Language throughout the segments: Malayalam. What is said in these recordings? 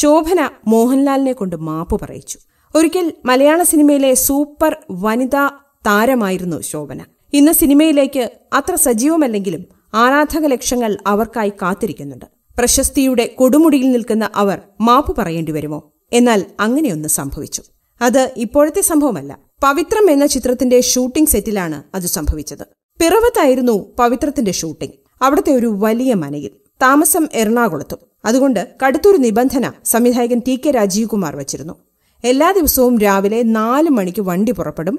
ശോഭന മോഹൻലാലിനെ കൊണ്ട് മാപ്പ് പറയിച്ചു ഒരിക്കൽ മലയാള സിനിമയിലെ സൂപ്പർ വനിതാ താരമായിരുന്നു ശോഭന ഇന്ന് സിനിമയിലേക്ക് അത്ര സജീവമല്ലെങ്കിലും ആരാധക ലക്ഷങ്ങൾ അവർക്കായി കാത്തിരിക്കുന്നുണ്ട് പ്രശസ്തിയുടെ കൊടുമുടിയിൽ നിൽക്കുന്ന അവർ മാപ്പ് പറയേണ്ടി വരുമോ എന്നാൽ അങ്ങനെയൊന്ന് സംഭവിച്ചു അത് ഇപ്പോഴത്തെ സംഭവമല്ല പവിത്രം എന്ന ചിത്രത്തിന്റെ ഷൂട്ടിംഗ് സെറ്റിലാണ് അത് സംഭവിച്ചത് പിറവത്തായിരുന്നു പവിത്രത്തിന്റെ ഷൂട്ടിംഗ് അവിടുത്തെ ഒരു വലിയ മനയിൽ താമസം എറണാകുളത്തും അതുകൊണ്ട് കടുത്തൊരു നിബന്ധന സംവിധായകൻ ടി കെ രാജീവ് കുമാർ വച്ചിരുന്നു എല്ലാ ദിവസവും രാവിലെ നാല് മണിക്ക് വണ്ടി പുറപ്പെടും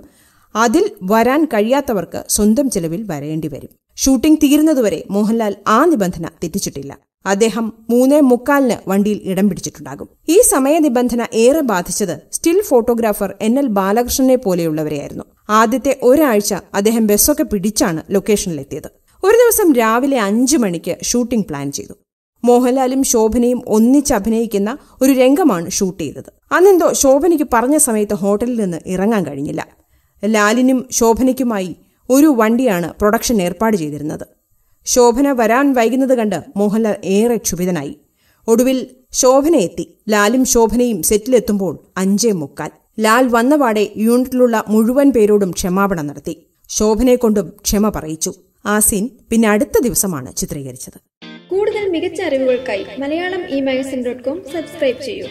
അതിൽ വരാൻ കഴിയാത്തവർക്ക് സ്വന്തം ചെലവിൽ വരേണ്ടി വരും ഷൂട്ടിംഗ് തീരുന്നതുവരെ മോഹൻലാൽ ആ നിബന്ധന തെറ്റിച്ചിട്ടില്ല അദ്ദേഹം മൂന്നേ മുക്കാലിന് വണ്ടിയിൽ ഇടം പിടിച്ചിട്ടുണ്ടാകും ഈ സമയ നിബന്ധന ഏറെ ബാധിച്ചത് സ്റ്റിൽ ഫോട്ടോഗ്രാഫർ എൻ എൽ ബാലകൃഷ്ണനെ പോലെയുള്ളവരെയായിരുന്നു ആദ്യത്തെ ഒരാഴ്ച അദ്ദേഹം ബസ്സൊക്കെ പിടിച്ചാണ് ലൊക്കേഷനിലെത്തിയത് ഒരു ദിവസം രാവിലെ അഞ്ച് മണിക്ക് ഷൂട്ടിംഗ് പ്ലാൻ ചെയ്തു മോഹൻലാലും ശോഭനയും ഒന്നിച്ച് അഭിനയിക്കുന്ന ഒരു രംഗമാണ് ഷൂട്ട് ചെയ്തത് അന്നെന്തോ ശോഭനയ്ക്ക് പറഞ്ഞ സമയത്ത് ഹോട്ടലിൽ നിന്ന് ഇറങ്ങാൻ കഴിഞ്ഞില്ല ലാലിനും ശോഭനയ്ക്കുമായി ഒരു വണ്ടിയാണ് പ്രൊഡക്ഷൻ ഏർപ്പാട് ചെയ്തിരുന്നത് ശോഭന വരാൻ വൈകുന്നത് കണ്ട് മോഹൻലാൽ ഏറെ ക്ഷുഭിതനായി ഒടുവിൽ ശോഭന എത്തി ലാലും ശോഭനയും സെറ്റിലെത്തുമ്പോൾ അഞ്ചേ മുക്കാൽ ലാൽ വന്നപാടെ യൂണിറ്റിലുള്ള മുഴുവൻ പേരോടും ക്ഷമാപണം നടത്തി ശോഭനയെക്കൊണ്ടും ക്ഷമ പറയിച്ചു ആ സീൻ പിന്നെ അടുത്ത ദിവസമാണ് ചിത്രീകരിച്ചത് കൂടുതൽ മികച്ച അറിവുകൾക്കായി Malayalam e magazine dot com subscribe ചെയ്യൂ